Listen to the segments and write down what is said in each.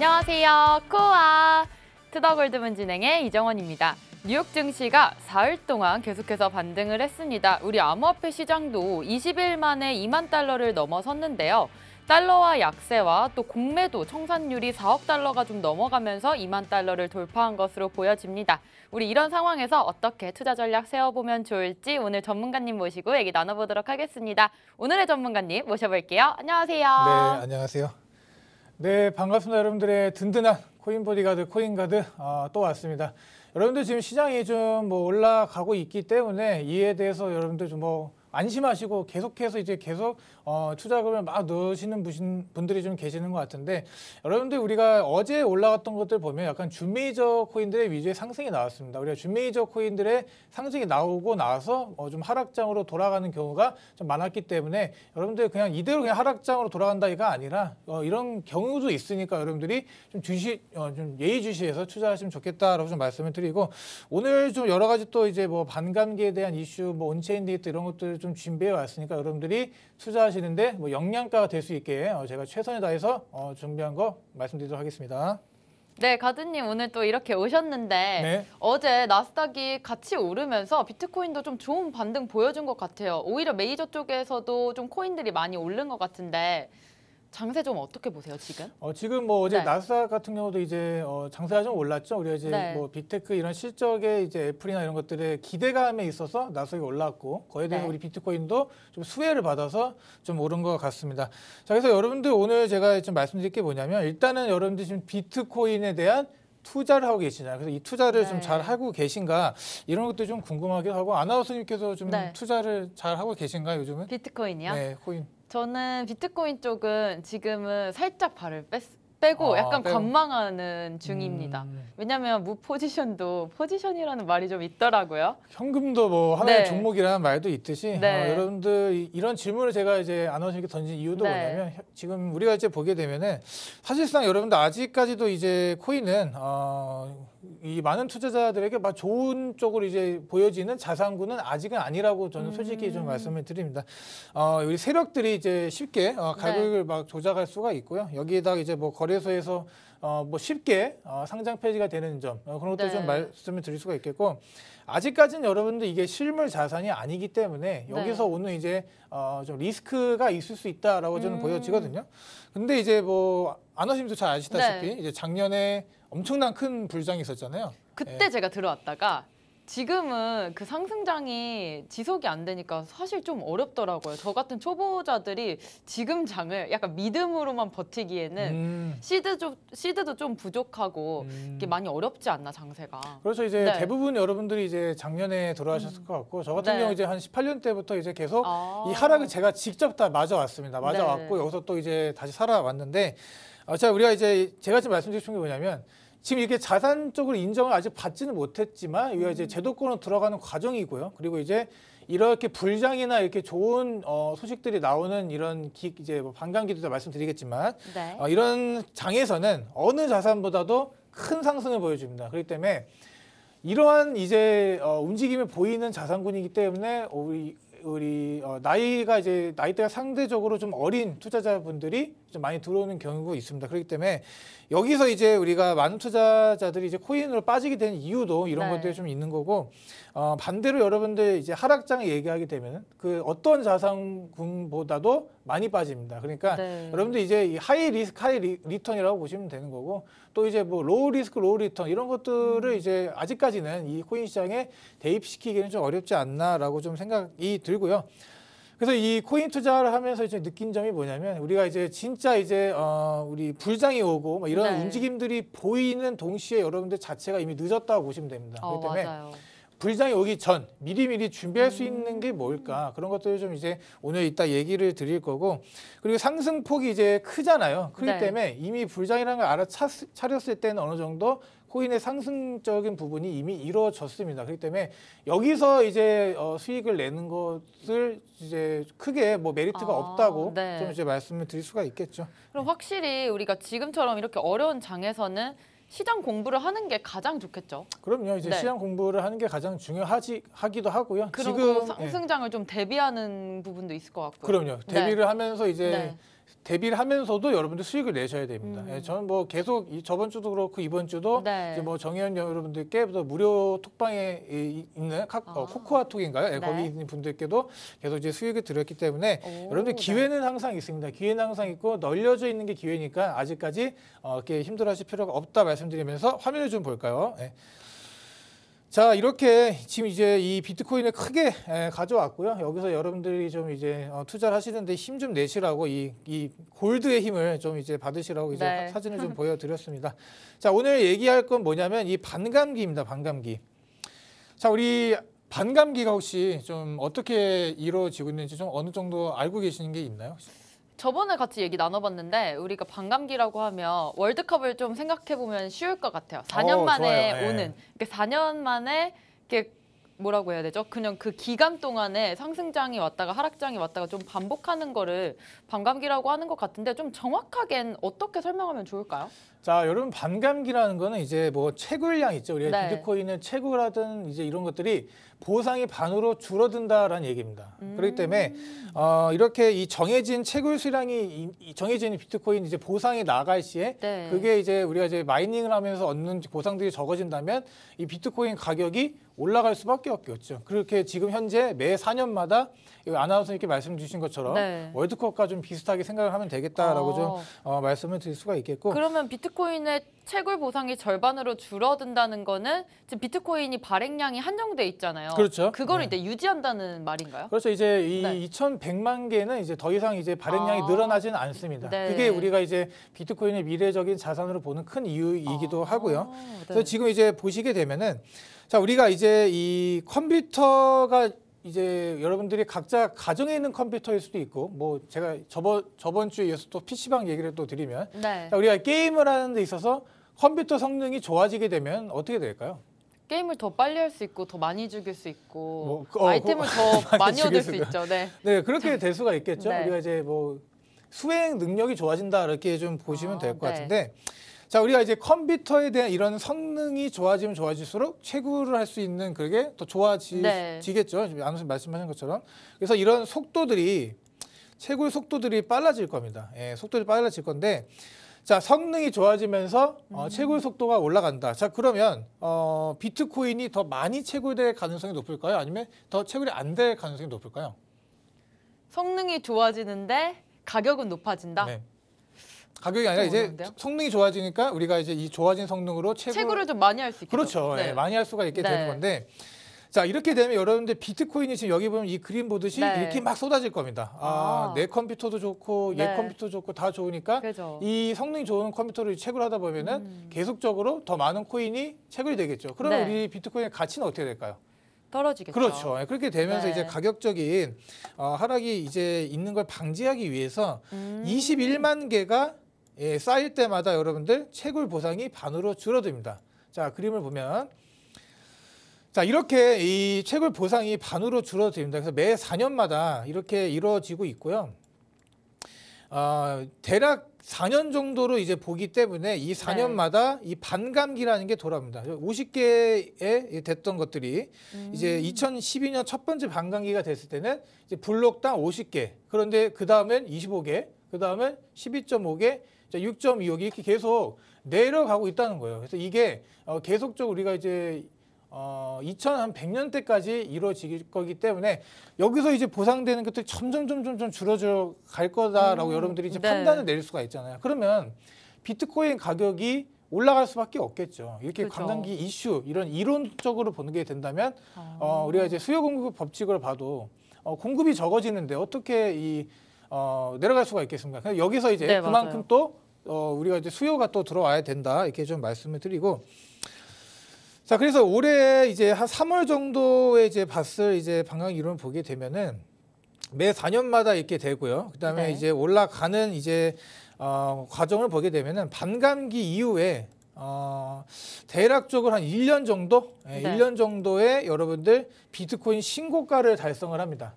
안녕하세요. 코아 트더골드문 진행의 이정원입니다. 뉴욕 증시가 사흘 동안 계속해서 반등을 했습니다. 우리 암호화폐 시장도 20일 만에 2만 달러를 넘어섰는데요. 달러와 약세와 또 공매도 청산율이 4억 달러가 좀 넘어가면서 2만 달러를 돌파한 것으로 보여집니다. 우리 이런 상황에서 어떻게 투자 전략 세워보면 좋을지 오늘 전문가님 모시고 얘기 나눠보도록 하겠습니다. 오늘의 전문가님 모셔볼게요. 안녕하세요. 네, 안녕하세요. 네, 반갑습니다. 여러분들의 든든한 코인 보디가드, 코인가드 어, 또 왔습니다. 여러분들 지금 시장이 좀 뭐 올라가고 있기 때문에 이에 대해서 여러분들 좀 뭐 안심하시고 계속해서 이제 계속 어, 투자금을 막 넣으시는 분들이 좀 계시는 것 같은데 여러분들 우리가 어제 올라갔던 것들 보면 약간 주메이저 코인들의 위주의 상승이 나왔습니다. 우리가 주메이저 코인들의 상승이 나오고 나서 어, 좀 하락장으로 돌아가는 경우가 좀 많았기 때문에 여러분들 그냥 이대로 그냥 하락장으로 돌아간다가 아니라 어, 이런 경우도 있으니까 여러분들이 좀 주시 어, 좀 예의주시해서 투자하시면 좋겠다라고 좀 말씀을 드리고 오늘 좀 여러 가지 또 이제 뭐 반감기에 대한 이슈 뭐 온체인 데이트 이런 것들 좀 준비해 왔으니까 여러분들이 투자하실 가지는데 뭐 영양가가 될 수 있게 어, 제가 최선을 다해서 어, 준비한 거 말씀드리도록 하겠습니다. 네, 가드님 오늘 또 이렇게 오셨는데 네. 어제 나스닥이 같이 오르면서 비트코인도 좀 좋은 반등 보여준 것 같아요. 오히려 메이저 쪽에서도 좀 코인들이 많이 오른 것 같은데 장세 좀 어떻게 보세요 지금? 어, 지금 뭐 어제 네. 나스닥 같은 경우도 이제 어, 장세가 좀 올랐죠. 우리가 이제 네. 뭐 빅테크 이런 실적에 이제 애플이나 이런 것들의 기대감에 있어서 나스닥이 올랐고 거에 대해서 네. 우리 비트코인도 좀 수혜를 받아서 좀 오른 것 같습니다. 자 그래서 여러분들 오늘 제가 좀 말씀드릴 게 뭐냐면 일단은 여러분들 지금 비트코인에 대한 투자를 하고 계시냐 그래서 이 투자를 네. 좀잘 하고 계신가 이런 것도 좀 궁금하기도 하고 아나운서님께서 좀 네. 투자를 잘 하고 계신가 요즘은 비트코인이요? 네 코인 저는 비트코인 쪽은 지금은 살짝 발을 뺐, 빼고 아, 약간 빼고. 관망하는 중입니다. 음. 왜냐하면 무포지션도 포지션이라는 말이 좀 있더라고요. 현금도 뭐 하나의 네. 종목이라는 말도 있듯이 어, 네. 어, 여러분들 이런 질문을 제가 이제 안나운서께 던진 이유도 네. 뭐냐면 지금 우리가 이제 보게 되면은 사실상 여러분들 아직까지도 이제 코인은 어, 이 많은 투자자들에게 막 좋은 쪽으로 이제 보여지는 자산군은 아직은 아니라고 저는 솔직히 음. 좀 말씀을 드립니다. 어, 우리 세력들이 이제 쉽게 어, 네. 가격을 네. 막 조작할 수가 있고요. 여기에다 이제 뭐 거래소에서 어, 뭐 쉽게 어, 상장 폐지가 되는 점 어, 그런 것도 네. 좀 말씀을 드릴 수가 있겠고 아직까지는 여러분들 이게 실물 자산이 아니기 때문에 네. 여기서 네. 오는 이제 어, 좀 리스크가 있을 수 있다라고 저는 음. 보여지거든요. 근데 이제 뭐 안호심도 잘 아시다시피 네. 이제 작년에 엄청난 큰 불장이 있었잖아요. 그때 예. 제가 들어왔다가 지금은 그 상승장이 지속이 안 되니까 사실 좀 어렵더라고요. 저 같은 초보자들이 지금 장을 약간 믿음으로만 버티기에는 음. 시드 좀, 시드도 좀 부족하고 음. 이게 많이 어렵지 않나 장세가. 그래서 이제 네. 대부분 여러분들이 이제 작년에 돌아가셨을 음. 것 같고 저 같은 네. 경우 이제 한 18년 때부터 이제 계속 아. 이 하락을 제가 직접 다 맞아왔습니다. 네. 맞아왔고 네. 여기서 또 이제 다시 살아왔는데 어, 자 우리가 이제 제가 지금 말씀드리고 싶은 게 뭐냐면 지금 이게 렇 자산적으로 인정을 아직 받지는 못했지만 이게 이제 음. 제도권으로 들어가는 과정이고요. 그리고 이제 이렇게 불장이나 이렇게 좋은 어, 소식들이 나오는 이런 기, 이제 뭐 반감기도 말씀드리겠지만 네. 어, 이런 장에서는 어느 자산보다도 큰 상승을 보여줍니다. 그렇기 때문에 이러한 이제 어, 움직임이 보이는 자산군이기 때문에 우리 우리 어, 나이가 이제 나이대가 상대적으로 좀 어린 투자자분들이 좀 많이 들어오는 경우가 있습니다. 그렇기 때문에 여기서 이제 우리가 많은 투자자들이 이제 코인으로 빠지게 된 이유도 이런 네. 것들이 좀 있는 거고 어, 반대로 여러분들 이제 하락장 얘기하게 되면 그 어떤 자산군보다도 많이 빠집니다. 그러니까 네. 여러분들 이제 이 하이 리스크 하이 리, 턴이라고 보시면 되는 거고 또 이제 뭐 로우 리스크 로우 리턴 이런 것들을 음. 이제 아직까지는 이 코인 시장에 대입시키기는 좀 어렵지 않나라고 좀 생각이 들고요. 그래서 이 코인 투자를 하면서 이제 느낀 점이 뭐냐면 우리가 이제 진짜 이제 어 우리 불장이 오고 뭐 이런 네. 움직임들이 보이는 동시에 여러분들 자체가 이미 늦었다고 보시면 됩니다. 어, 그렇기 때문에 맞아요. 분리장이 오기 전 미리미리 준비할 수 있는 게 뭘까 그런 것들을 좀 이제 오늘 이따 얘기를 드릴 거고 그리고 상승폭이 이제 크잖아요. 그렇기 네. 때문에 이미 분리장이라는 걸 알아차렸을 때는 어느 정도 코인의 상승적인 부분이 이미 이루어졌습니다. 그렇기 때문에 여기서 이제 어, 수익을 내는 것을 이제 크게 뭐 메리트가 아, 없다고 네. 좀 이제 말씀을 드릴 수가 있겠죠. 그럼 네. 확실히 우리가 지금처럼 이렇게 어려운 장에서는 시장 공부를 하는 게 가장 좋겠죠. 그럼요. 이제 네. 시장 공부를 하는 게 가장 중요하지 하기도 하고요. 지금 상승장을 예. 좀 대비하는 부분도 있을 것 같고요. 그럼요. 네. 대비를 네. 하면서 이제 네. 대비를 하면서도 여러분들 수익을 내셔야 됩니다. 음. 예, 저는 뭐 계속 이 저번 주도 그렇고 이번 주도 네. 이제 뭐 정의원 여러분들께 무료 톡방에 이- 있는 카, 어, 아. 어, 코코아 톡인가요? 예, 네. 거기 있는 분들께도 계속 이제 수익을 드렸기 때문에 오, 여러분들 네. 기회는 항상 있습니다. 기회는 항상 있고 널려져 있는 게 기회니까 아직까지 어, 이렇게 힘들어하실 필요가 없다 말씀드리면서 화면을 좀 볼까요? 예. 자 이렇게 지금 이제 이 비트코인을 크게 가져왔고요. 여기서 여러분들이 좀 이제 어, 투자를 하시는데 힘 좀 내시라고 이, 이 골드의 힘을 좀 이제 받으시라고 이제 네. 사진을 좀 보여드렸습니다. 자 오늘 얘기할 건 뭐냐면 이 반감기입니다. 반감기. 자 우리 반감기가 혹시 좀 어떻게 이루어지고 있는지 좀 어느 정도 알고 계시는 게 있나요? 저번에 같이 얘기 나눠봤는데 우리가 반감기라고 하면 월드컵을 좀 생각해보면 쉬울 것 같아요. 4년 오, 어, 만에 좋아요. 예. 오는. 네. 그러니까 4년 만에 이렇게 뭐라고 해야 되죠? 그냥 그 기간 동안에 상승장이 왔다가 하락장이 왔다가 좀 반복하는 거를 반감기라고 하는 것 같은데 좀 정확하게는 어떻게 설명하면 좋을까요? 자, 여러분 반감기라는 거는 이제 뭐 채굴량 있죠. 우리가 네. 비트코인을 채굴하든 이제 이런 것들이 보상이 반으로 줄어든다라는 얘기입니다. 음. 그렇기 때문에 음. 어, 이렇게 이 정해진 채굴 수량이 이, 정해진 비트코인 이제 보상이 나갈 시에 네. 그게 이제 우리가 이제 마이닝을 하면서 얻는 보상들이 적어진다면 이 비트코인 가격이 올라갈 수밖에 없겠죠. 그렇게 지금 현재 매 4년마다 아나운서님께 말씀 주신 것처럼 네. 월드컵과 좀 비슷하게 생각을 하면 되겠다라고 어. 좀 어, 말씀을 드릴 수가 있겠고 그러면 비트코인의 채굴 보상이 절반으로 줄어든다는 거는 지금 비트코인이 발행량이 한정돼 있잖아요. 그렇죠. 그걸 네. 이제 유지한다는 말인가요? 그렇죠. 이제 이 네. 2,100만 개는 이제 더 이상 이제 발행량이 아. 늘어나지는 않습니다. 네. 그게 우리가 이제 비트코인의 미래적인 자산으로 보는 큰 이유이기도 아. 하고요. 네. 그래서 지금 이제 보시게 되면은 자 우리가 이제 이 컴퓨터가 이제 여러분들이 각자 가정에 있는 컴퓨터일 수도 있고 뭐 제가 저번 저번 주에 서또 PC방 얘기를 또 드리면 네. 우리가 게임을 하는 데 있어서 컴퓨터 성능이 좋아지게 되면 어떻게 될까요? 게임을 더 빨리 할 수 있고 더 많이 죽일 수 있고 뭐, 그, 어, 아이템을 그, 더 많이, 많이 얻을 수 있죠. 네. 네, 그렇게 될 수가 있겠죠. 네. 우리가 이제 뭐 수행 능력이 좋아진다 이렇게 좀 보시면 아, 될것 네. 같은데 자, 우리가 이제 컴퓨터에 대한 이런 성능이 좋아지면 좋아질수록 채굴을 할 수 있는 그게 더 좋아지겠죠. 네. 지금 안호 말씀하신 것처럼. 그래서 이런 속도들이 채굴 속도들이 빨라질 겁니다. 예, 속도들이 빨라질 건데 자 성능이 좋아지면서 어, 음. 채굴 속도가 올라간다. 자 그러면 어, 비트코인이 더 많이 채굴될 가능성이 높을까요? 아니면 더 채굴이 안 될 가능성이 높을까요? 성능이 좋아지는데 가격은 높아진다. 네. 가격이 아니라 이제 어려데요 성능이 좋아지니까 우리가 이제 이 좋아진 성능으로 채굴... 채굴을 좀 많이 할 수 있게 그렇죠. 네. 네. 많이 할 수가 있게 네. 되는 건데 자 이렇게 되면 여러분들 비트코인이 지금 여기 보면 이 그림 보듯이 네. 이렇게 막 쏟아질 겁니다. 아, 아. 내 컴퓨터도 좋고 네. 얘 컴퓨터 좋고 다 좋으니까 그죠. 이 성능이 좋은 컴퓨터를 채굴하다 보면은 음. 계속적으로 더 많은 코인이 채굴이 되겠죠. 그러면 네. 우리 비트코인의 가치는 어떻게 될까요? 떨어지겠죠. 그렇죠. 예, 그렇게 되면서 네. 이제 가격적인 어, 하락이 이제 있는 걸 방지하기 위해서 음. 21만 개가 예, 쌓일 때마다 여러분들 채굴 보상이 반으로 줄어듭니다. 자, 그림을 보면 자, 이렇게 이 채굴 보상이 반으로 줄어듭니다. 그래서 매 4년마다 이렇게 이루어지고 있고요. 어, 대략 4년 정도로 이제 보기 때문에 이 4년마다 네. 이 반감기라는 게 돌아옵니다. 50개에 됐던 것들이 음. 이제 2012년 첫 번째 반감기가 됐을 때는 이제 블록당 50개. 그런데 그 다음엔 25개, 그 다음엔 12.5개, 6.25 이렇게 계속 내려가고 있다는 거예요. 그래서 이게 어, 계속적으로 우리가 이제 어, 2100년 대까지 이루어질 거기 때문에 여기서 이제 보상되는 것들이 점점 점점 점 줄어져 갈 거다라고 음, 여러분들이 이제 네. 판단을 내릴 수가 있잖아요. 그러면 비트코인 가격이 올라갈 수밖에 없겠죠. 이렇게 관광기 이슈 이런 이론적으로 보는 게 된다면 아. 어, 우리가 이제 수요 공급 법칙을 봐도 어, 공급이 적어지는데 어떻게 이 어, 내려갈 수가 있겠습니다. 여기서 이제 네, 그만큼 맞아요. 또 어, 우리가 이제 수요가 또 들어와야 된다 이렇게 좀 말씀을 드리고 자 그래서 올해 이제 한 3월 정도에 이제 봤을 이제 방향 이론을 보게 되면은 매 4년마다 있게 되고요. 그다음에 네. 이제 올라가는 이제 어, 과정을 보게 되면은 반감기 이후에 어, 대략적으로 한 1년 정도, 예, 네. 1년 정도에 여러분들 비트코인 신고가를 달성을 합니다.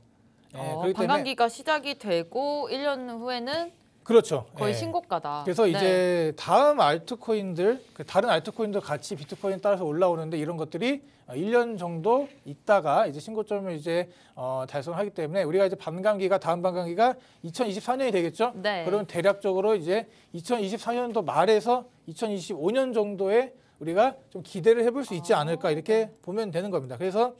어, 예, 그렇기 반감기가 시작이 되고 1년 후에는 그렇죠. 거의 예. 신고가다. 그래서 네. 이제 다음 알트코인들, 그 다른 알트코인들 같이 비트코인 따라서 올라오는데 이런 것들이 1년 정도 있다가 이제 신고점을 이제 어, 달성하기 때문에 우리가 이제 반감기가 다음 반감기가 2024년이 되겠죠. 네. 그러면 대략적으로 이제 2024년도 말에서 2025년 정도에 우리가 좀 기대를 해볼 수 있지 아. 않을까 이렇게 보면 되는 겁니다. 그래서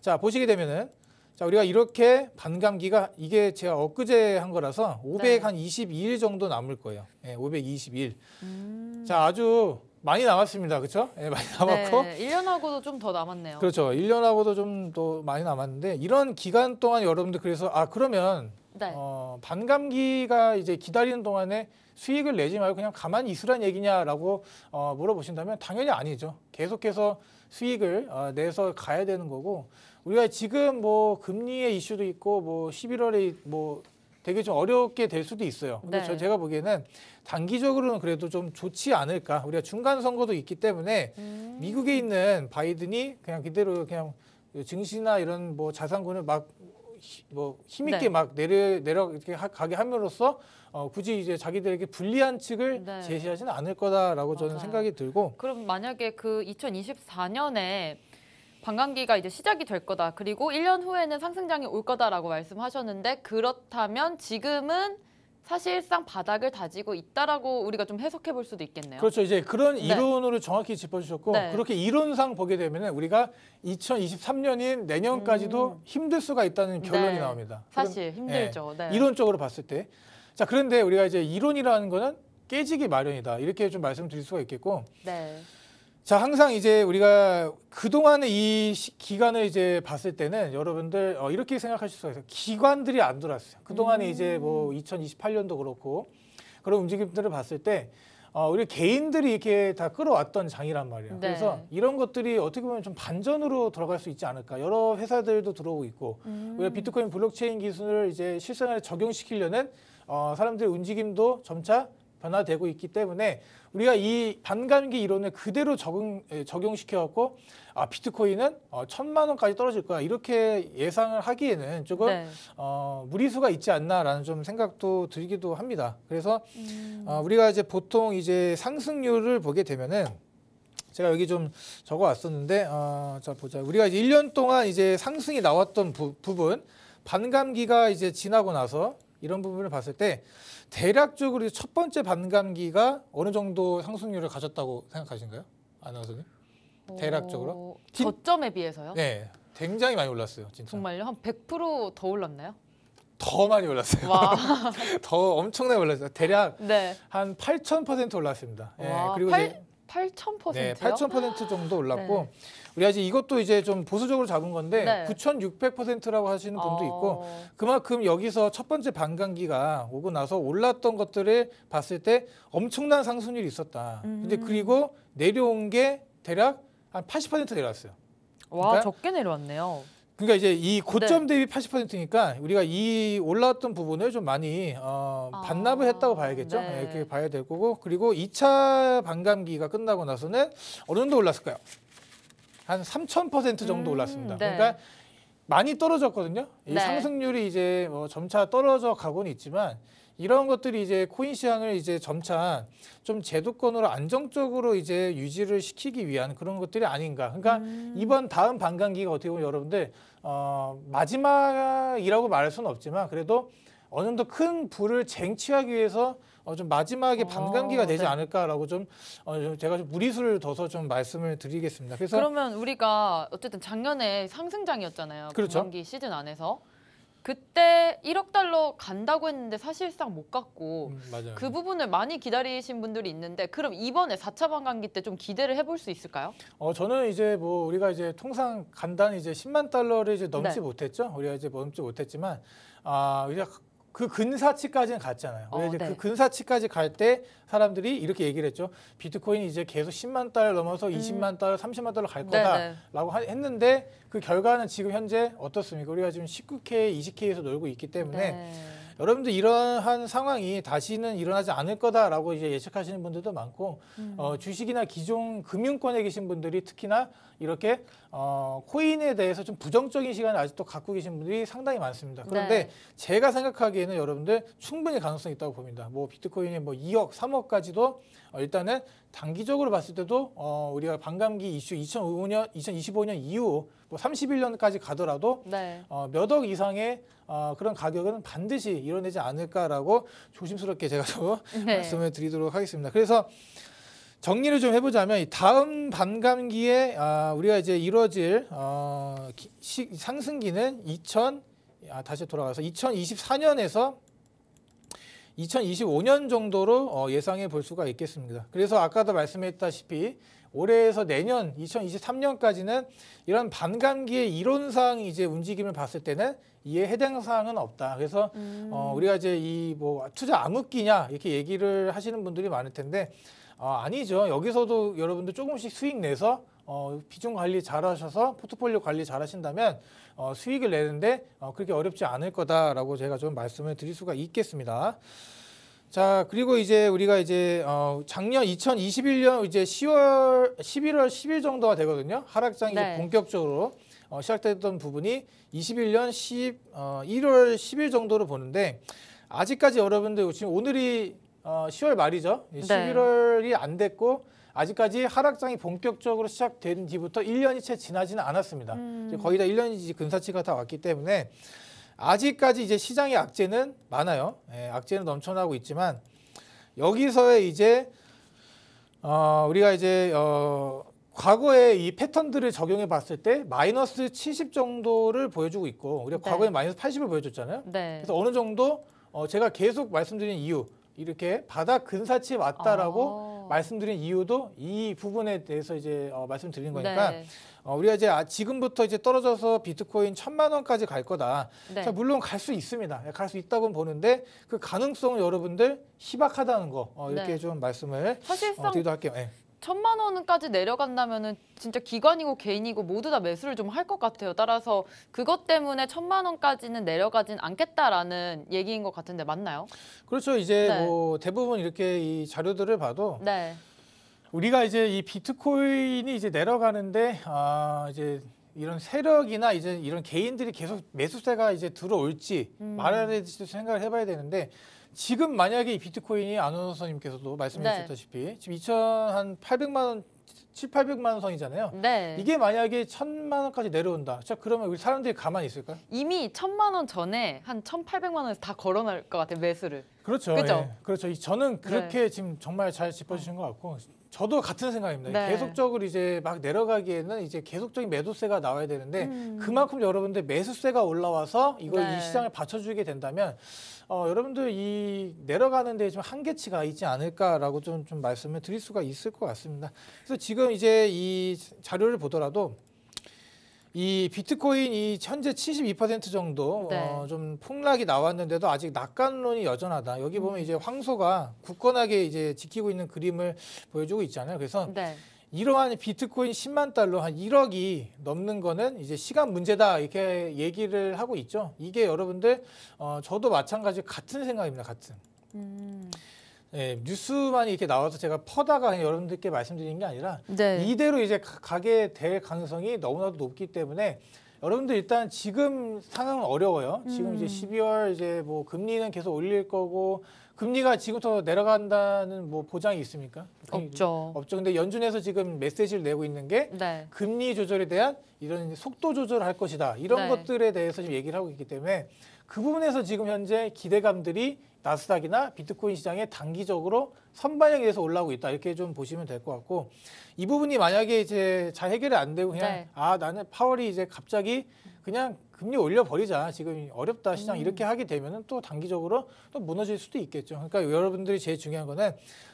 자 보시게 되면은 자, 우리가 이렇게 반감기가 이게 제가 엊그제 한 거라서 522일 네. 정도 남을 거예요. 예, 네, 522일. 음. 자, 아주 많이 남았습니다. 그렇죠? 예, 네, 많이 남았고. 네, 1년하고도 좀 더 남았네요. 그렇죠. 1년하고도 좀 더 많이 남았는데 이런 기간 동안 여러분들 그래서 아, 그러면 네. 어, 반감기가 이제 기다리는 동안에 수익을 내지 말고 그냥 가만히 있으란 얘기냐라고 어, 물어보신다면 당연히 아니죠. 계속해서 수익을 어, 내서 가야 되는 거고 우리가 지금 뭐 금리의 이슈도 있고 뭐 11월에 뭐 되게 좀 어렵게 될 수도 있어요. 근데 네. 저 제가 보기에는 단기적으로는 그래도 좀 좋지 않을까. 우리가 중간 선거도 있기 때문에 음. 미국에 있는 바이든이 그냥 그대로 그냥 증시나 이런 뭐 자산군을 막 뭐 힘있게 네. 막 내려 내려 이렇게 가게 함으로써 어, 굳이 이제 자기들에게 불리한 측을 네. 제시하지는 않을 거다라고 맞아요. 생각이 들고 그럼 만약에 그 2024년에 관광기가 이제 시작이 될 거다. 그리고 1년 후에는 상승장이 올 거다라고 말씀하셨는데 그렇다면 지금은 사실상 바닥을 다지고 있다라고 우리가 좀 해석해 볼 수도 있겠네요. 그렇죠. 이제 그런 네. 이론으로 네. 정확히 짚어주셨고 네. 그렇게 이론상 보게 되면 우리가 2023년인 내년까지도 음. 힘들 수가 있다는 결론이 네. 나옵니다. 사실 힘들죠. 예. 네. 이론적으로 봤을 때. 자 그런데 우리가 이제 이론이라는 거는 깨지기 마련이다 이렇게 좀 말씀드릴 수가 있겠고 네. 자, 항상 이제 우리가 그동안의 이 기간을 이제 봤을 때는 여러분들 어, 이렇게 생각하실 수가 있어요. 기관들이 안 돌았어요. 그동안에 음. 이제 뭐 2028년도 그렇고 그런 움직임들을 봤을 때 어, 우리 개인들이 이렇게 다 끌어왔던 장이란 말이에요. 네. 그래서 이런 것들이 어떻게 보면 좀 반전으로 돌아갈 수 있지 않을까. 여러 회사들도 들어오고 있고 음. 우리가 비트코인 블록체인 기술을 이제 실생활에 적용시키려는 어, 사람들의 움직임도 점차 변화되고 있기 때문에 우리가 이 반감기 이론을 그대로 적응, 예, 적용시켜갖고 아 비트코인은 어, 천만 원까지 떨어질 거야 이렇게 예상을 하기에는 조금 네. 어, 무리수가 있지 않나라는 좀 생각도 들기도 합니다. 그래서 음. 어, 우리가 이제 보통 이제 상승률을 보게 되면은 제가 여기 좀 적어 왔었는데 어, 자 보자 우리가 이제 1년 동안 이제 상승이 나왔던 부, 부분 반감기가 이제 지나고 나서 이런 부분을 봤을 때 대략적으로 첫 번째 반감기가 어느 정도 상승률을 가졌다고 생각하신가요? 아나운님 어, 대략적으로? 저점에 비해서요? 네. 굉장히 많이 올랐어요. 진짜. 정말요? 한 100%더 올랐나요? 더 많이 올랐어요. 더 엄청나게 올랐어요. 대략 네. 한8,000% 올랐습니다. 예, 와, 예, 그리고 8,000%요? 네, 8,000% 정도 올랐고 네. 우리가 이제 이것도 이제 좀 보수적으로 잡은 건데 네. 9,600%라고 하시는 분도 어. 있고 어... 그만큼 여기서 첫 번째 반감기가 오고 나서 올랐던 것들을 봤을 때 엄청난 상승률이 있었다. 음... 근데 그리고 내려온 게 대략 한 80% 내려왔어요. 와 그러니까 적게 내려왔네요. 그러니까 이제 이 고점 네. 대비 네. 80%니까 우리가 이 올라왔던 부분을 좀 많이 어, 아. 반납을 했다고 봐야겠죠. 네. 이렇게 예, 봐야 될 거고 그리고 2차 반감기가 끝나고 나서는 어느 정도 올랐을까요? 한3,000% 정도 음, 올랐습니다. 네. 그러니까 많이 떨어졌거든요. 이 네. 상승률이 이제 뭐 점차 떨어져 가곤 있지만 이런 것들이 이제 코인 시장을 이제 점차 좀 제도권으로 안정적으로 이제 유지를 시키기 위한 그런 것들이 아닌가. 그러니까 음. 이번 다음 반감기가 어떻게 보면 여러분들 어 마지막이라고 말할 수는 없지만 그래도 어느 정도 큰 불을 쟁취하기 위해서 어, 좀 마지막에 어, 반감기가 어, 되지 네. 않을까라고 좀 어, 제가 좀 무리수를 둬서 좀 말씀을 드리겠습니다. 그래서 그러면 우리가 어쨌든 작년에 상승장이었잖아요. 그렇죠. 반감기 시즌 안에서 그때 1억 달러 간다고 했는데 사실상 못 갔고 음, 그 부분을 많이 기다리신 분들이 있는데 그럼 이번에 4차 반감기 때 좀 기대를 해볼 수 있을까요? 어 저는 이제 뭐 우리가 이제 통상 간단 이제 10만 달러를 이제 넘지 네. 못했죠. 우리가 이제 넘지 못했지만 아 우리가 그 근사치까지는 갔잖아요. 어, 이제 그 네. 그 근사치까지 갈 때 사람들이 이렇게 얘기를 했죠. 비트코인이 제 계속 10만 달러 넘어서 음. 20만 달러, 30만 달러 갈 네, 네. 거다라고 하, 했는데 그 결과는 지금 현재 어떻습니까? 우리가 지금 19K, 20K에서 놀고 있기 때문에 네. 여러분들 이러한 상황이 다시는 일어나지 않을 거다라고 이제 예측하시는 분들도 많고 음. 어, 주식이나 기존 금융권에 계신 분들이 특히나 이렇게 어, 코인에 대해서 좀 부정적인 시간을 아직도 갖고 계신 분들이 상당히 많습니다. 그런데 네. 제가 생각하기에는 여러분들 충분히 가능성이 있다고 봅니다. 뭐 비트코인이 뭐 2억, 3억까지도 어, 일단은 단기적으로 봤을 때도 어, 우리가 반감기 이슈 2005년, 2025년 이후 뭐 31년까지 가더라도 네. 어, 몇억 이상의 어, 그런 가격은 반드시 이뤄내지 않을까라고 조심스럽게 제가 또 네. 말씀을 드리도록 하겠습니다. 그래서 정리를 좀 해보자면 다음 반감기에 아, 우리가 이제 이뤄질 어, 기, 시, 상승기는 2000 아, 다시 돌아가서 2024년에서 2025년 정도로 어, 예상해 볼 수가 있겠습니다. 그래서 아까도 말씀했다시피 올해에서 내년 2023년까지는 이런 반감기의 이론상 이제 움직임을 봤을 때는 이에 해당 사항은 없다. 그래서 음. 어, 우리가 이제 이 뭐 투자 암흑기냐 이렇게 얘기를 하시는 분들이 많을 텐데 어, 아니죠. 여기서도 여러분들 조금씩 수익 내서 어, 비중 관리 잘 하셔서 포트폴리오 관리 잘 하신다면 어, 수익을 내는데 어, 그렇게 어렵지 않을 거다라고 제가 좀 말씀을 드릴 수가 있겠습니다. 자, 그리고 이제 우리가 이제 어 작년 2021년 이제 10월 11월 10일 정도가 되거든요. 하락장이 네. 본격적으로 어, 시작됐던 부분이 21년 10, 어, 1월 10일 정도로 보는데 아직까지 여러분들 지금 오늘이 어, 10월 말이죠. 네. 11월이 안 됐고 아직까지 하락장이 본격적으로 시작된 뒤부터 1년이 채 지나지는 않았습니다. 음. 거의 다 1년이 근사치가 다 왔기 때문에 아직까지 이제 시장의 악재는 많아요. 예, 악재는 넘쳐나고 있지만 여기서의 이제 어, 우리가 이제 어, 과거에 이 패턴들을 적용해 봤을 때 마이너스 70 정도를 보여주고 있고 우리가 네. 과거에 마이너스 80을 보여줬잖아요. 네. 그래서 어느 정도 어 제가 계속 말씀드린 이유 이렇게 바닥 근사치 왔다라고 아. 말씀드린 이유도 이 부분에 대해서 이제 어, 말씀드리는 거니까 네. 어, 우리가 이제 아, 지금부터 이제 떨어져서 비트코인 천만 원까지 갈 거다. 네. 자, 물론 갈 수 있습니다. 갈 수 있다고는 보는데 그 가능성 여러분들 희박하다는 거 어, 이렇게 네. 좀 말씀을 어, 드리도록 할게요. 네. 천만 원까지 내려간다면은 진짜 기관이고 개인이고 모두 다 매수를 좀 할 것 같아요. 따라서 그것 때문에 천만 원까지는 내려가진 않겠다라는 얘기인 것 같은데 맞나요? 그렇죠. 이제 네. 뭐 대부분 이렇게 이 자료들을 봐도 네. 우리가 이제 이 비트코인이 이제 내려가는데 아 이제 이런 세력이나 이제 이런 개인들이 계속 매수세가 이제 들어올지 음. 말아야 될지도 생각을 해봐야 되는데 지금 만약에 이 비트코인이 아나운서님께서도 말씀해 네. 주셨다시피 지금 2,800만 원, 7, 800만 원 선이잖아요. 네. 이게 만약에 1,000만 원까지 내려온다. 자, 그러면 우리 사람들이 가만히 있을까요? 이미 1,000만 원 전에 한 1,800만 원에서 다 걸어낼 것 같아요, 매수를. 그렇죠. 그렇죠. 예. 그렇죠. 저는 그렇게 네. 지금 정말 잘 짚어주신 것 같고 저도 같은 생각입니다. 네. 계속적으로 이제 막 내려가기에는 이제 계속적인 매도세가 나와야 되는데 음. 그만큼 여러분들 매수세가 올라와서 이걸 네. 이 시장을 받쳐주게 된다면 어, 여러분들 이 내려가는 데좀 한계치가 있지 않을까라고 좀, 좀 말씀을 드릴 수가 있을 것 같습니다. 그래서 지금 이제 이 자료를 보더라도 이 비트코인 이 현재 72% 정도 어, 네. 어, 좀 폭락이 나왔는데도 아직 낙관론이 여전하다. 여기 보면 음. 이제 황소가 굳건하게 이제 지키고 있는 그림을 보여주고 있잖아요. 그래서 네. 이러한 비트코인 10만 달러 한 1억이 넘는 거는 이제 시간 문제다 이렇게 얘기를 하고 있죠. 이게 여러분들 어, 저도 마찬가지 같은 생각입니다. 같은. 음. 예, 뉴스만 이렇게 나와서 제가 퍼다가 여러분들께 말씀드리는 게 아니라 네. 이대로 이제 가게 될 가능성이 너무나도 높기 때문에 여러분들 일단 지금 상황은 어려워요. 지금 음. 이제 12월 이제 뭐 금리는 계속 올릴 거고 금리가 지금부터 내려간다는 뭐 보장이 있습니까? 없죠. 없죠. 근데 연준에서 지금 메시지를 내고 있는 게 네. 금리 조절에 대한 이런 속도 조절을 할 것이다. 이런 네. 것들에 대해서 지금 얘기를 하고 있기 때문에 그 부분에서 지금 현재 기대감들이 나스닥이나 비트코인 시장에 단기적으로 선반영이 돼서 올라오고 있다. 이렇게 좀 보시면 될 것 같고 이 부분이 만약에 이제 잘 해결이 안 되고 그냥 네. 아 나는 파월이 이제 갑자기 그냥 금리 올려버리자. 지금 어렵다 시장 음. 이렇게 하게 되면은 또 단기적으로 또 무너질 수도 있겠죠. 그러니까 여러분들이 제일 중요한 거는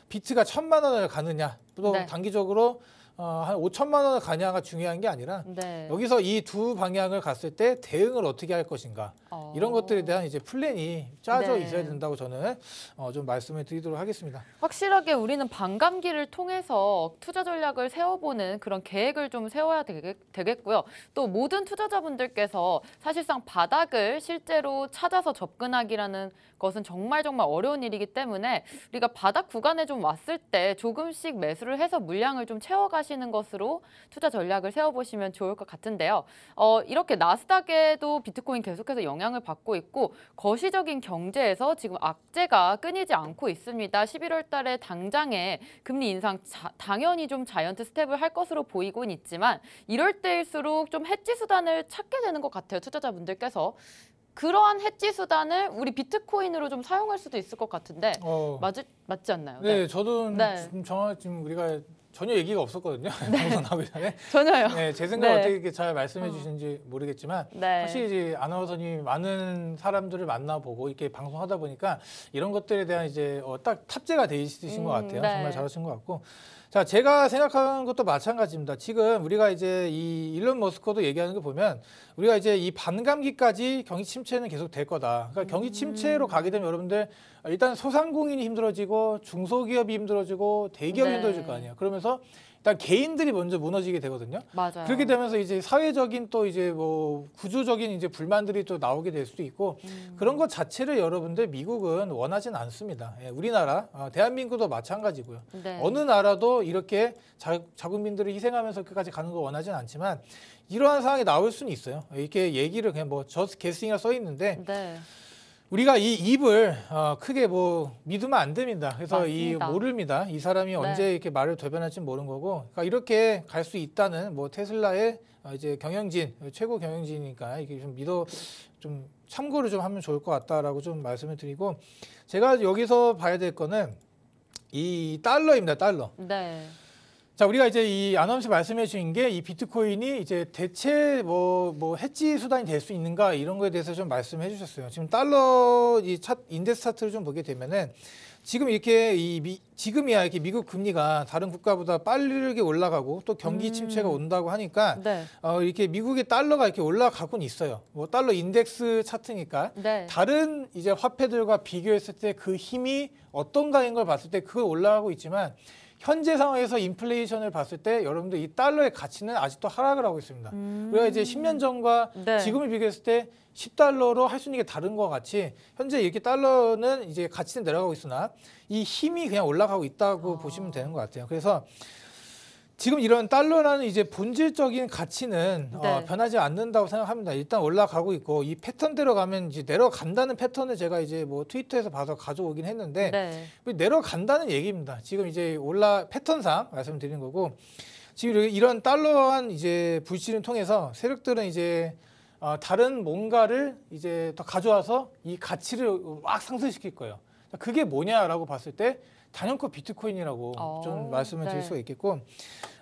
비트가 천만 원을 가느냐 또 네. 단기적으로 어, 한오천만 원을 가냐가 중요한 게 아니라 네. 여기서 이 두 방향을 갔을 때 대응을 어떻게 할 것인가. 이런 것들에 대한 이제 플랜이 짜져 네. 있어야 된다고 저는 어, 좀 말씀을 드리도록 하겠습니다. 확실하게 우리는 반감기를 통해서 투자 전략을 세워보는 그런 계획을 좀 세워야 되겠, 되겠고요. 또 모든 투자자분들께서 사실상 바닥을 실제로 찾아서 접근하기라는 것은 정말 정말 어려운 일이기 때문에 우리가 바닥 구간에 좀 왔을 때 조금씩 매수를 해서 물량을 좀 채워가시는 것으로 투자 전략을 세워보시면 좋을 것 같은데요. 어, 이렇게 나스닥에도 비트코인 계속해서 영향을 받고 있고 거시적인 경제에서 지금 악재가 끊이지 않고 있습니다. 11월 달에 당장에 금리 인상 자, 당연히 좀 자이언트 스텝을 할 것으로 보이곤 있지만 이럴 때일수록 좀 해지 수단을 찾게 되는 것 같아요. 투자자분들께서. 그러한 해지 수단을 우리 비트코인으로 좀 사용할 수도 있을 것 같은데 어. 맞, 맞지 않나요? 네, 네. 저도 네. 정확히 지금 우리가 전혀 얘기가 없었거든요. 네. 방송 나오기 전에. 전혀요. 네, 제 생각 네. 어떻게 잘 말씀해 어. 주시는지 모르겠지만 네. 사실 이제 아나운서님이 많은 사람들을 만나보고 이렇게 방송하다 보니까 이런 것들에 대한 이제 어, 딱 탑재가 돼 있으신 음, 것 같아요. 네. 정말 잘하신 것 같고. 자, 제가 생각하는 것도 마찬가지입니다. 지금 우리가 이제 이 일론 머스크도 얘기하는 거 보면 우리가 이제 이 반감기까지 경기 침체는 계속 될 거다. 그러니까 경기 음. 침체로 가게 되면 여러분들 일단 소상공인이 힘들어지고 중소기업이 힘들어지고 대기업이 네. 힘들어질 거 아니에요. 그러면 되면서 일단 개인들이 먼저 무너지게 되거든요. 맞아요. 그렇게 되면서 이제 사회적인 또 이제 뭐 구조적인 이제 불만들이 또 나오게 될 수도 있고 음. 그런 것 자체를 여러분들 미국은 원하진 않습니다. 예, 우리나라 어, 대한민국도 마찬가지고요. 네. 어느 나라도 이렇게 자, 자국민들을 희생하면서 끝까지 가는 거 원하진 않지만 이러한 상황이 나올 수는 있어요. 이렇게 얘기를 그냥 뭐 저스 게스팅이라 써 있는데 네. 우리가 이 입을 어, 크게 뭐 믿으면 안 됩니다. 그래서 맞습니다. 이 모릅니다. 이 사람이 네. 언제 네. 이렇게 말을 되변할지 모르는 거고 그러니까 이렇게 갈 수 있다는 뭐 테슬라의 어, 이제 경영진 최고 경영진이니까 이게 좀 믿어 좀 참고를 좀 하면 좋을 것 같다라고 좀 말씀을 드리고 제가 여기서 봐야 될 거는 이 달러입니다. 달러. 네. 자, 우리가 이제 이 아나운서 말씀해 주신 게 이 비트코인이 이제 대체 뭐, 뭐 해지 수단이 될 수 있는가 이런 거에 대해서 좀 말씀해 주셨어요. 지금 달러 이 차, 인덱스 차트를 좀 보게 되면은 지금 이렇게 이 미, 지금이야 이렇게 미국 금리가 다른 국가보다 빠르게 올라가고 또 경기 음. 침체가 온다고 하니까 네. 어, 이렇게 미국의 달러가 이렇게 올라가고는 있어요. 뭐 달러 인덱스 차트니까 네. 다른 이제 화폐들과 비교했을 때 그 힘이 어떤가인 걸 봤을 때 그걸 올라가고 있지만 현재 상황에서 인플레이션을 봤을 때 여러분들 이 달러의 가치는 아직도 하락을 하고 있습니다. 음. 우리가 이제 10년 음. 전과 네. 지금을 비교했을 때 10달러로 할 수 있는 게 다른 것 같이 현재 이렇게 달러는 이제 가치는 내려가고 있으나 이 힘이 그냥 올라가고 있다고 아. 보시면 되는 것 같아요. 그래서 지금 이런 달러라는 이제 본질적인 가치는 어, 네. 어, 변하지 않는다고 생각합니다. 일단 올라가고 있고 이 패턴대로 가면 이제 내려간다는 패턴을 제가 이제 뭐 트위터에서 봐서 가져오긴 했는데 네. 뭐 내려간다는 얘기입니다. 지금 이제 올라 패턴상 말씀드리는 거고 지금 이런 달러한 이제 불씨를 통해서 세력들은 이제 어, 다른 뭔가를 이제 더 가져와서 이 가치를 막 상승시킬 거예요. 그게 뭐냐라고 봤을 때 단연코 비트코인이라고 어, 좀 말씀을 네. 드릴 수가 있겠고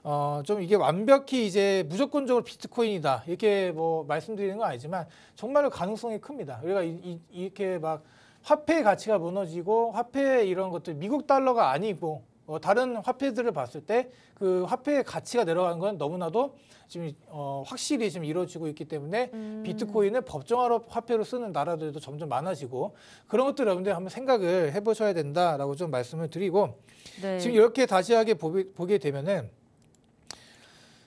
어, 좀 이게 완벽히 이제 무조건적으로 비트코인이다 이렇게 뭐 말씀드리는 건 아니지만 정말로 가능성이 큽니다. 우리가 그러니까 이, 이, 이렇게 막 화폐의 가치가 무너지고 화폐 이런 것들 미국 달러가 아니고 어, 다른 화폐들을 봤을 때 그 화폐의 가치가 내려가는 건 너무나도 지금 어, 확실히 지금 이루어지고 있기 때문에 음. 비트코인을 법정화로 화폐로 쓰는 나라들도 점점 많아지고 그런 것들 여러분들 한번 생각을 해보셔야 된다라고 좀 말씀을 드리고 네. 지금 이렇게 다시하게 보게 되면은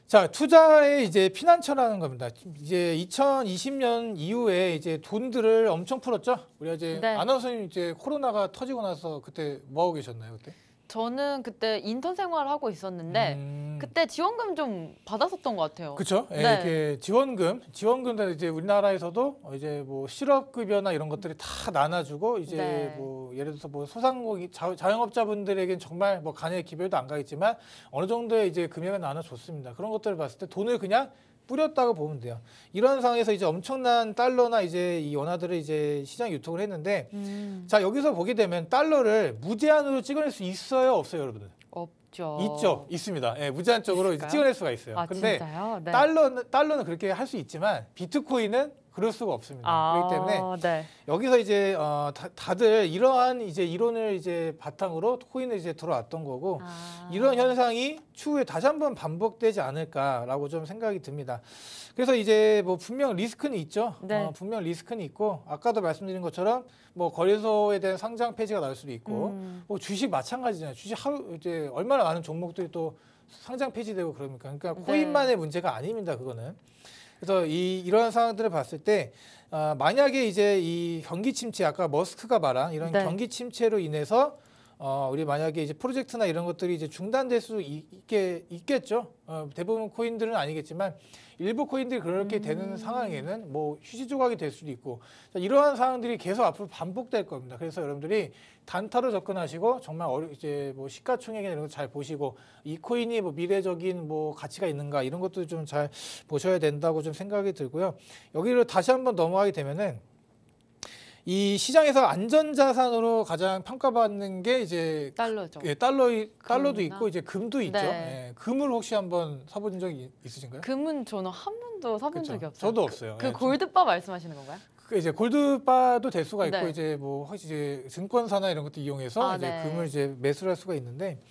자, 투자의 이제 피난처라는 겁니다. 이제 2020년 이후에 이제 돈들을 엄청 풀었죠? 우리 이제 네. 아나운서님 이제 코로나가 터지고 나서 그때 뭐 하고 계셨나요, 그때? 저는 그때 인턴 생활을 하고 있었는데 음... 그때 지원금 좀 받았었던 것 같아요. 그렇죠. 네. 이게 지원금, 지원금도 이제 우리나라에서도 어, 이제 뭐 실업급여나 이런 것들이 다 나눠주고 이제 네. 뭐 예를 들어서 뭐 소상공인 자, 영업자분들에겐 정말 뭐 간의 기별도 안 가겠지만 어느 정도의 이제 금액은 나눠줬습니다. 그런 것들을 봤을 때 돈을 그냥 뿌렸다고 보면 돼요. 이런 상황에서 이제 엄청난 달러나 이제 이 원화들을 이제 시장 유통을 했는데 음. 자 여기서 보게 되면 달러를 무제한으로 찍어낼 수있어 있어요, 없어요, 여러분들? 없죠. 있죠, 있습니다. 예, 무제한적으로 찍어낼 수가 있어요. 아, 근데 진짜요? 네. 달러는 달러는 그렇게 할 수 있지만 비트코인은 그럴 수가 없습니다. 아, 그렇기 때문에 네. 여기서 이제 어, 다, 들 이러한 이제 이론을 이제 바탕으로 코인을 이제 들어왔던 거고 아. 이런 현상이 추후에 다시 한번 반복되지 않을까라고 좀 생각이 듭니다. 그래서 이제 뭐 분명 리스크는 있죠. 네. 어, 분명 리스크는 있고 아까도 말씀드린 것처럼 뭐 거래소에 대한 상장 폐지가 나올 수도 있고 음. 뭐 주식 마찬가지잖아요. 주식 하루 이제 얼마나 많은 종목들이 또 상장 폐지되고 그러니까 그러니까 코인만의 네. 문제가 아닙니다. 그거는. 그래서 이 이러한 상황들을 봤을 때 어, 만약에 이제 이 경기 침체 아까 머스크가 말한 이런 네. 경기 침체로 인해서 어, 우리 만약에 이제 프로젝트나 이런 것들이 이제 중단될 수 있, 게 있겠죠. 어, 대부분 코인들은 아니겠지만 일부 코인들이 그렇게 음. 되는 상황에는 뭐 휴지 조각이 될 수도 있고 자, 이러한 상황들이 계속 앞으로 반복될 겁니다. 그래서 여러분들이 단타로 접근하시고 정말 어려, 이제 뭐 시가총액이나 이런 거잘 보시고 이 코인이 뭐 미래적인 뭐 가치가 있는가 이런 것도 좀 잘 보셔야 된다고 좀 생각이 들고요. 여기를 다시 한번 넘어가게 되면은 이 시장에서 안전자산으로 가장 평가받는 게 이제 달러죠. 예, 달러 달러도 있고 이제 금도 네. 있죠. 네. 예, 금을 혹시 한번 사본 적이 있으신가요? 금은 저는 한 번도 사본 그쵸? 적이 없어요. 저도 없어요. 그, 예, 그 예, 골드바 말씀하시는 건가요? 그 이제 골드바도 될 수가 있고 네. 이제 뭐 혹시 이제 증권사나 이런 것도 이용해서 아, 이제 네. 금을 이제 매수할 수가 있는데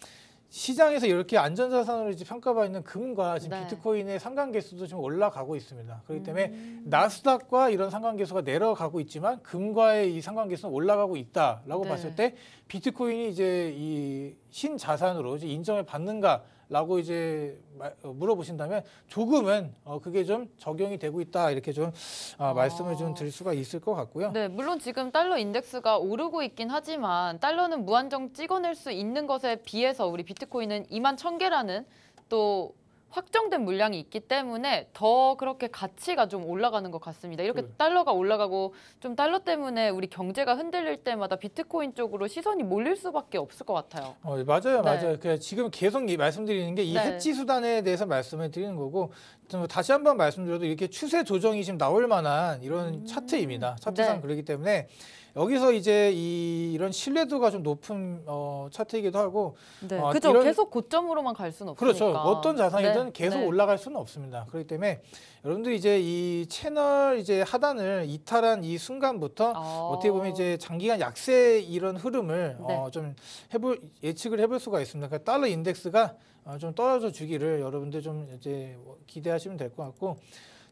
시장에서 이렇게 안전자산으로 이제 평가받는 금과 지금 네. 비트코인의 상관계수도 지금 올라가고 있습니다. 그렇기 음. 때문에 음. 나스닥과 이런 상관계수가 내려가고 있지만 금과의 이 상관계수는 올라가고 있다라고 네. 봤을 때 비트코인이 이제 이 신자산으로 이제 인정을 받는가 라고 이제 어, 물어보신다면 조금은 어 그게 좀 적용이 되고 있다 이렇게 좀아 말씀을 좀 아. 드릴 수가 있을 것 같고요. 네, 물론 지금 달러 인덱스가 오르고 있긴 하지만 달러는 무한정 찍어낼 수 있는 것에 비해서 우리 비트코인은 2만 1,000개라는 또 확정된 물량이 있기 때문에 더 그렇게 가치가 좀 올라가는 것 같습니다. 이렇게 그래. 네. 달러가 올라가고 좀 달러 때문에 우리 경제가 흔들릴 때마다 비트코인 쪽으로 시선이 몰릴 수밖에 없을 것 같아요. 어, 예, 맞아요, 네. 맞아요. 지금 계속 말씀드리는 게이 네. 해치 수단에 대해서 말씀을 드리는 거고 다시 한번 말씀드려도 이렇게 추세 조정이 지금 나올 만한 이런 음. 차트입니다. 차트상 네. 그러기 때문에 여기서 이제 이, 이런 신뢰도가 좀 높은 어, 차트이기도 하고 네. 어, 그죠 계속 고점으로만 갈 수는 그렇죠. 없으니까 그렇죠. 어떤 자산이든 네. 계속 네. 올라갈 수는 없습니다. 그렇기 때문에 여러분들 이제 이 채널 이제 하단을 이탈한 이 순간부터 어. 어떻게 보면 이제 장기간 약세 이런 흐름을 어, 네. 좀 해볼 예측을 해볼 수가 있습니다. 그러니까 달러 인덱스가 아, 좀 떨어져 주기를 여러분들 좀 이제 뭐 기대하시면 될 것 같고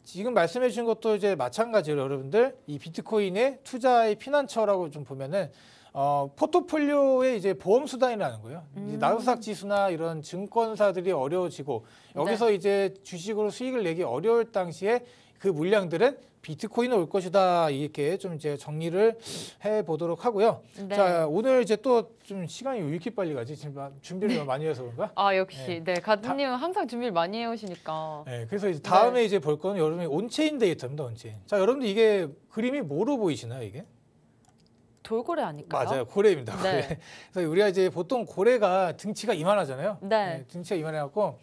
지금 말씀해 주신 것도 이제 마찬가지로 여러분들 이 비트코인의 투자의 피난처라고 좀 보면은 어, 포트폴리오의 이제 보험 수단이라는 거예요. 음. 나우삭 지수나 이런 증권사들이 어려워지고 여기서 네. 이제 주식으로 수익을 내기 어려울 당시에 그 물량들은 비트코인올 것이다 이렇게 좀 이제 정리를 해 보도록 하고요. 네. 자 오늘 이제 또 좀 시간이 왜 이렇게 빨리 가지? 지금 준비를 네. 많이 해서 그런가? 아 역시 네, 네. 가드님은 항상 준비를 많이 해오시니까. 네, 그래서 이제 다음에 네. 이제 볼 거는 여러분의 온체인 데이터입니다. 온체인. 자 여러분들 이게 그림이 뭐로 보이시나요 이게? 돌고래 아닐까요? 맞아요. 고래입니다. 네. 고래. 그래서 우리가 이제 보통 고래가 등치가 이만하잖아요. 네, 네 등치가 이만해갖고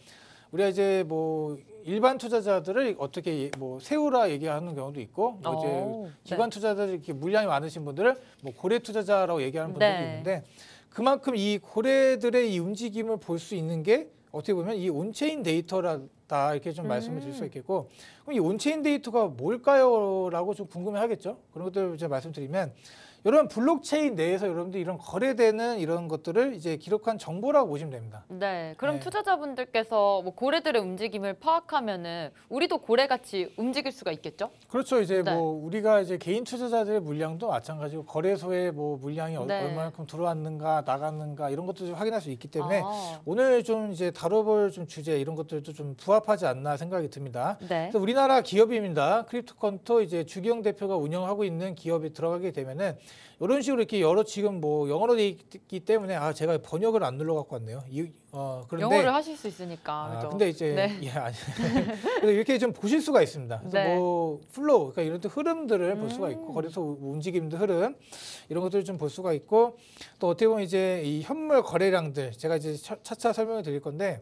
우리가 이제 뭐 일반 투자자들을 어떻게 뭐 세우라 얘기하는 경우도 있고 뭐 이제 어, 네. 기관 네. 투자자들 이렇게 물량이 많으신 분들을 뭐 고래 투자자라고 얘기하는 분들도 네. 있는데 그만큼 이 고래들의 이 움직임을 볼 수 있는 게 어떻게 보면 이 온체인 데이터라다 이렇게 좀 음. 말씀을 드릴 수 음. 있겠고 그럼 이 온체인 데이터가 뭘까요라고 좀 궁금해하겠죠 그런 것들 제가 말씀드리면 여러분 블록체인 내에서 여러분들 이런 거래되는 이런 것들을 이제 기록한 정보라고 보시면 됩니다. 네, 그럼 네. 투자자분들께서 뭐 고래들의 움직임을 파악하면은 우리도 고래같이 움직일 수가 있겠죠? 그렇죠. 이제 네. 뭐 우리가 이제 개인 투자자들의 물량도 마찬가지고 거래소에 뭐 물량이 네. 얼마만큼 들어왔는가 나갔는가 이런 것도 좀 확인할 수 있기 때문에 아. 오늘 좀 이제 다뤄볼 좀 주제 이런 것들도 좀 부합하지 않나 생각이 듭니다. 네. 우리나라 기업입니다. 크립토 컨토 이제 주경 대표가 운영하고 있는 기업이 들어가게 되면은 이런 식으로 이렇게 여러 지금 뭐 영어로 돼 있기 때문에 아 제가 번역을 안 눌러 갖고 왔네요. 이, 어, 그런데 영어를 하실 수 있으니까. 아, 근데 이제 네. 예, 아니, 이렇게 좀 보실 수가 있습니다. 그래서 네. 뭐 플로우 그러니까 이런 흔들을 볼 수가 있고 음. 거리에 움직임들 흐름 이런 것들을 좀 볼 수가 있고 또 어떻게 보면 이제 이 현물 거래량들 제가 이제 차차 설명을 드릴 건데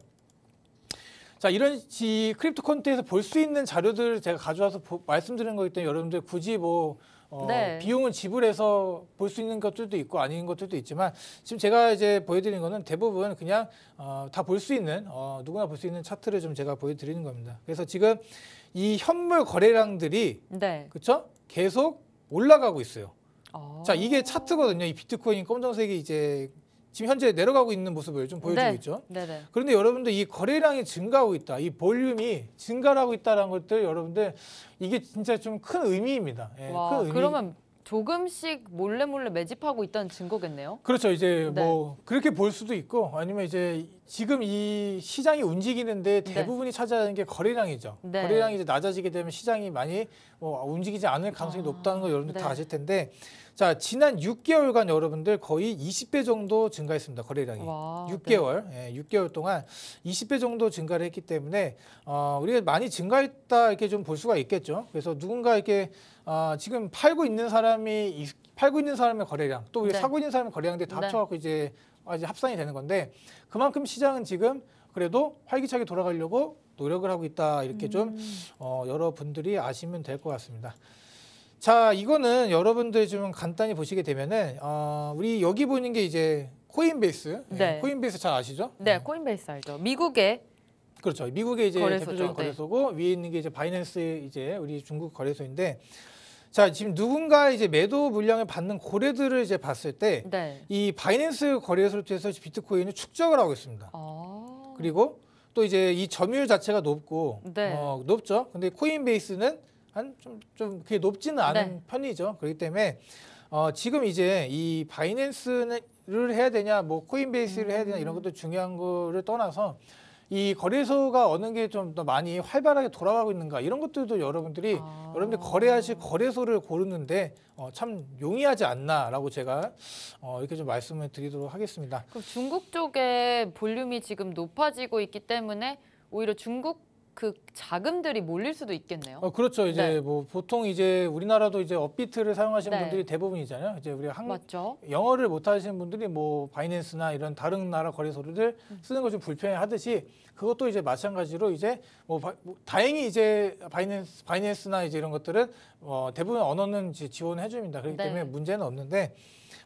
자 이런 지 크립토 콘트에서 볼 수 있는 자료들을 제가 가져와서 보, 말씀드리는 거기 때문에 여러분들 굳이 뭐 어, 네. 비용을 지불해서 볼 수 있는 것들도 있고 아닌 것들도 있지만 지금 제가 이제 보여드리는 거는 대부분 그냥 어, 다 볼 수 있는 어, 누구나 볼 수 있는 차트를 좀 제가 보여드리는 겁니다. 그래서 지금 이 현물 거래량들이 네. 그렇죠? 계속 올라가고 있어요. 아. 자 이게 차트거든요. 이 비트코인 검정색이 이제 지금 현재 내려가고 있는 모습을 좀 보여주고 네. 있죠. 네네. 그런데 여러분들 이 거래량이 증가하고 있다. 이 볼륨이 증가하고 있다는 것들 여러분들 이게 진짜 좀 큰 의미입니다. 예, 와, 큰 의미. 그러면 조금씩 몰래 몰래 매집하고 있다는 증거겠네요. 그렇죠. 이제 네. 뭐 그렇게 볼 수도 있고 아니면 이제 지금 이 시장이 움직이는데 네. 대부분이 차지하는 게 거래량이죠. 네. 거래량이 이제 낮아지게 되면 시장이 많이 뭐 움직이지 않을 가능성이 아, 높다는 거 여러분들 네. 다 아실 텐데 자 지난 6개월간 여러분들 거의 20배 정도 증가했습니다. 거래량이 와, 6개월, 네. 예, 6개월 동안 20배 정도 증가를 했기 때문에 어, 우리가 많이 증가했다 이렇게 좀 볼 수가 있겠죠. 그래서 누군가 이렇게 어, 지금 팔고 있는 사람이 팔고 있는 사람의 거래량 또 우리 네. 사고 있는 사람의 거래량들다 네. 합쳐갖고 이제 어, 이제 합산이 되는 건데 그만큼 시장은 지금 그래도 활기차게 돌아가려고 노력을 하고 있다 이렇게 음. 좀 어, 여러분들이 아시면 될 것 같습니다. 자 이거는 여러분들 이좀 간단히 보시게 되면은 어, 우리 여기 보이는 게 이제 코인베이스. 예, 네. 코인베이스 잘 아시죠? 네, 네, 코인베이스 알죠. 미국의 그렇죠. 미국의 이제 거래소죠. 대표적인 네. 거래소고 위에 있는 게 이제 바이낸스 이제 우리 중국 거래소인데 자 지금 누군가 이제 매도 물량을 받는 고래들을 이제 봤을 때이 네. 바이낸스 거래소를 통해서 비트코인을 축적을 하고 있습니다. 아. 그리고 또 이제 이 점유율 자체가 높고 네. 어, 높죠. 근데 코인베이스는 한 좀 좀 그게 높지는 않은 네. 편이죠. 그렇기 때문에 어, 지금 이제 이 바이낸스를 해야 되냐, 뭐 코인베이스를 해야 되냐 이런 음. 것도 중요한 거를 떠나서 이 거래소가 어느 게 좀 더 많이 활발하게 돌아가고 있는가 이런 것들도 여러분들이 아... 여러분들 거래하실 거래소를 고르는데 어, 참 용이하지 않나라고 제가 어, 이렇게 좀 말씀을 드리도록 하겠습니다. 그럼 중국 쪽에 볼륨이 지금 높아지고 있기 때문에 오히려 중국 그 자금들이 몰릴 수도 있겠네요. 어, 그렇죠. 이제 네. 뭐 보통 이제 우리나라도 이제 업비트를 사용하시는 네. 분들이 대부분이잖아요. 이제 우리한 맞죠? 영어를 못 하시는 분들이 뭐 바이낸스나 이런 다른 나라 거래소를 음. 쓰는 거좀 불편해 하듯이 그것도 이제 마찬가지로 이제 뭐, 바, 뭐 다행히 이제 바이낸스 바이낸스나 이제 이런 것들은 어 대부분 언어는 지원해 줍니다. 그렇기 네. 때문에 네. 문제는 없는데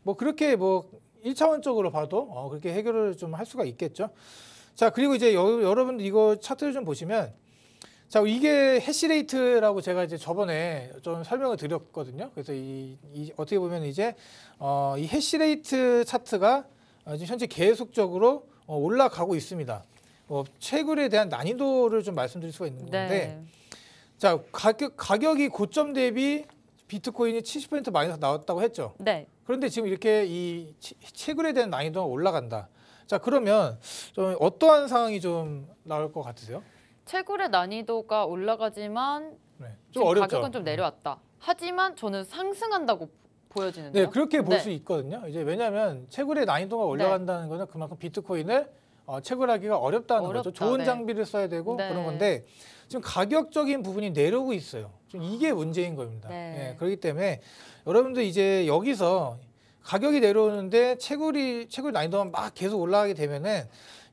뭐 그렇게 뭐 일차원적으로 봐도 어 그렇게 해결을 좀 할 수가 있겠죠. 자, 그리고 이제 여, 러분 이거 차트를 좀 보시면 자, 이게 해시레이트라고 제가 이제 저번에 좀 설명을 드렸거든요. 그래서 이, 이 어떻게 보면 이제 어, 이 해시레이트 차트가 어, 지금 현재 계속적으로 어, 올라가고 있습니다. 뭐 채굴에 대한 난이도를 좀 말씀드릴 수가 있는 건데 네. 자, 가격, 가격이 고점 대비 비트코인이 70% 많이 나왔다고 했죠. 네. 그런데 지금 이렇게 이 채굴에 대한 난이도가 올라간다. 자 그러면 좀 어떠한 상황이 좀 나올 것 같으세요? 채굴의 난이도가 올라가지만 네, 좀 어렵죠. 가격은 좀 네. 내려왔다. 하지만 저는 상승한다고 보여지는데요. 네, 그렇게 볼수 네. 있거든요. 이제 왜냐하면 채굴의 난이도가 네. 올라간다는 거는 그만큼 비트코인을 어, 채굴하기가 어렵다는 어렵다, 거죠. 좋은 장비를 써야 되고 그런 건데 지금 가격적인 부분이 내려오고 있어요. 지 이게 문제인 겁니다. 네. 예, 그렇기 때문에 여러분들 이제 여기서 가격이 내려오는데 채굴이 채굴 난이도만 막 계속 올라가게 되면은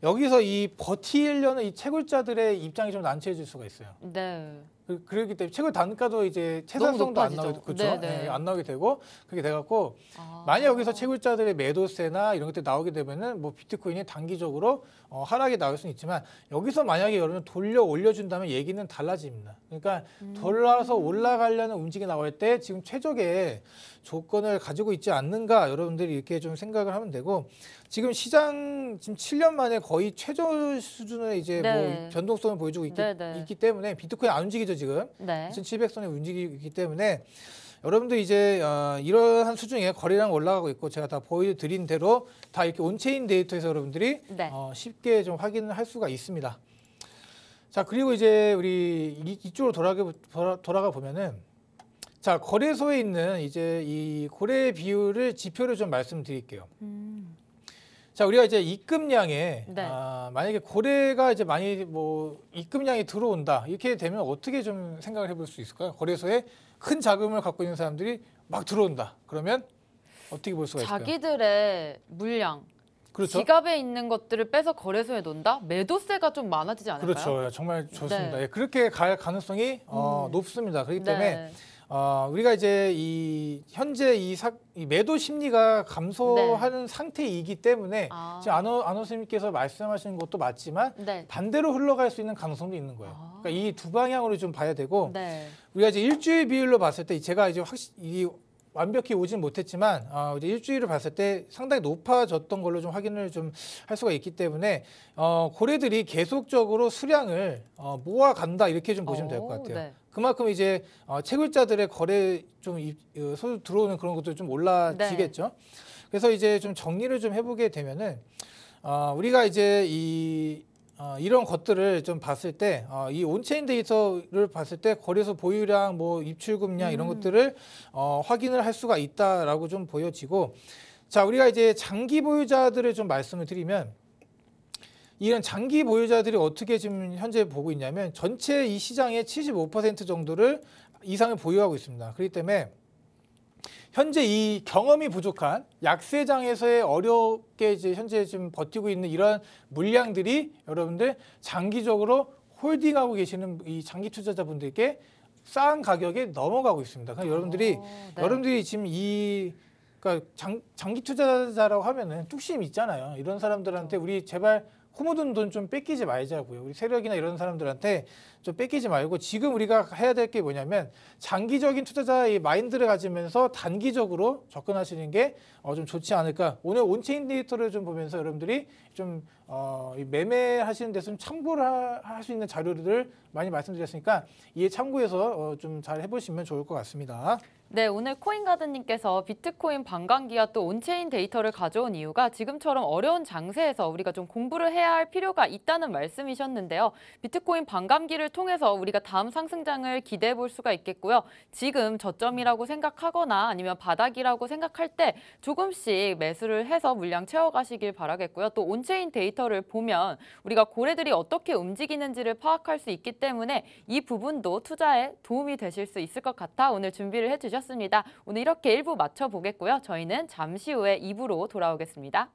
여기서 이 버티려는 이 채굴자들의 입장이 좀 난처해질 수가 있어요. 네. 그, 그렇기 때문에 채굴 단가도 이제 최상성도안 나오게 그렇죠. 네, 네. 예, 안 나오게 되고 그게 돼갖고 아. 만약 여기서 채굴자들의 매도세나 이런 것들 이 나오게 되면은 뭐 비트코인이 단기적으로 어, 하락이 나올 수는 있지만 여기서 만약에 여러분 돌려 올려준다면 얘기는 달라집니다. 그러니까 음. 돌아서 올라가려는 움직이 나올 때 지금 최적의 조건을 가지고 있지 않는가 여러분들이 이렇게 좀 생각을 하면 되고 지금 시장 지금 7년 만에 거의 최저 수준의 이제 뭐 네. 뭐 변동성을 보여주고 있기, 네, 네. 있기 때문에 비트코인 안 움직이죠 지금 2,700선에 움직이기 때문에. 여러분도 이제 어, 이러한 수준의 거래량 올라가고 있고 제가 다 보여드린 대로 다 이렇게 온체인 데이터에서 여러분들이 네. 어, 쉽게 좀 확인을 할 수가 있습니다. 자 그리고 이제 우리 이, 이쪽으로 돌아가, 돌아, 가 보면은 자 거래소에 있는 이제 이 거래 비율을 지표를좀 말씀드릴게요. 음. 자 우리가 이제 입금량에 네. 아, 만약에 거래가 이제 많이 뭐 입금량이 들어온다 이렇게 되면 어떻게 좀 생각을 해볼 수 있을까요? 거래소에 큰 자금을 갖고 있는 사람들이 막 들어온다. 그러면 어떻게 볼 수가 있을까요? 자기들의 물량, 그렇죠? 지갑에 있는 것들을 빼서 거래소에 놓는다? 매도세가 좀 많아지지 않을까요? 그렇죠. 예, 정말 좋습니다. 네. 예, 그렇게 갈 가능성이 어, 음. 높습니다. 그렇기 때문에 네. 어, 우리가 이제 이 현재 이, 사, 이 매도 심리가 감소하는 네. 상태이기 때문에 아. 지금 안호 안호 선생님께서 말씀하시는 것도 맞지만 네. 반대로 흘러갈 수 있는 가능성도 있는 거예요. 아. 그러니까 이두 방향으로 좀 봐야 되고 네. 우리가 이제 일주일 비율로 봤을 때 제가 이제 확실히 완벽히 오진 못했지만 어, 이제 일주일을 봤을 때 상당히 높아졌던 걸로 좀 확인을 좀 할 수가 있기 때문에 어, 고래들이 계속적으로 수량을 어, 모아간다 이렇게 좀 보시면 될 것 같아요. 네. 그만큼 이제 어, 채굴자들의 거래 좀 입, 소득 어, 들어오는 그런 것도 좀 올라지겠죠. 네. 그래서 이제 좀 정리를 좀 해보게 되면은 어, 우리가 이제 이 어, 이런 것들을 좀 봤을 때, 어, 이 온체인 데이터를 봤을 때 거래소 보유량, 뭐 입출금량 음. 이런 것들을 어, 확인을 할 수가 있다라고 좀 보여지고, 자 우리가 이제 장기 보유자들을 좀 말씀을 드리면 이런 장기 보유자들이 어떻게 지금 현재 보고 있냐면 전체 이 시장의 75% 정도를 이상을 보유하고 있습니다. 그렇기 때문에 현재 이 경험이 부족한 약세장에서의 어렵게 이제 현재 지금 버티고 있는 이런 물량들이 여러분들 장기적으로 홀딩하고 계시는 이 장기 투자자분들께 싼 가격에 넘어가고 있습니다. 그러니까 여러분들이 오, 어, 네. 여러분들이 지금 이 그러니까 장, 장기 투자자라고 하면은 뚝심 있잖아요. 이런 사람들한테 우리 제발 허무든 돈 좀 뺏기지 말자고요. 우리 세력이나 이런 사람들한테 좀 뺏기지 말고 지금 우리가 해야 될 게 뭐냐면 장기적인 투자자의 마인드를 가지면서 단기적으로 접근하시는 게좀 어, 좋지 않을까. 오늘 온체인 데이터를 좀 보면서 여러분들이 좀 어, 매매하시는 데서 좀 참고를 할 수 있는 자료들을 많이 말씀드렸으니까 이에 참고해서 어, 좀잘 해보시면 좋을 것 같습니다. 네, 오늘 코인가드님께서 비트코인 반감기와 또 온체인 데이터를 가져온 이유가 지금처럼 어려운 장세에서 우리가 좀 공부를 해야 할 필요가 있다는 말씀이셨는데요. 비트코인 반감기를 통해서 우리가 다음 상승장을 기대해 볼 수가 있겠고요. 지금 저점이라고 생각하거나 아니면 바닥이라고 생각할 때 조금씩 매수를 해서 물량 채워가시길 바라겠고요. 또온 정체인 데이터를 보면 우리가 고래들이 어떻게 움직이는지를 파악할 수 있기 때문에 이 부분도 투자에 도움이 되실 수 있을 것 같아 오늘 준비를 해주셨습니다. 오늘 이렇게 1부 맞춰보겠고요. 저희는 잠시 후에 2부로 돌아오겠습니다.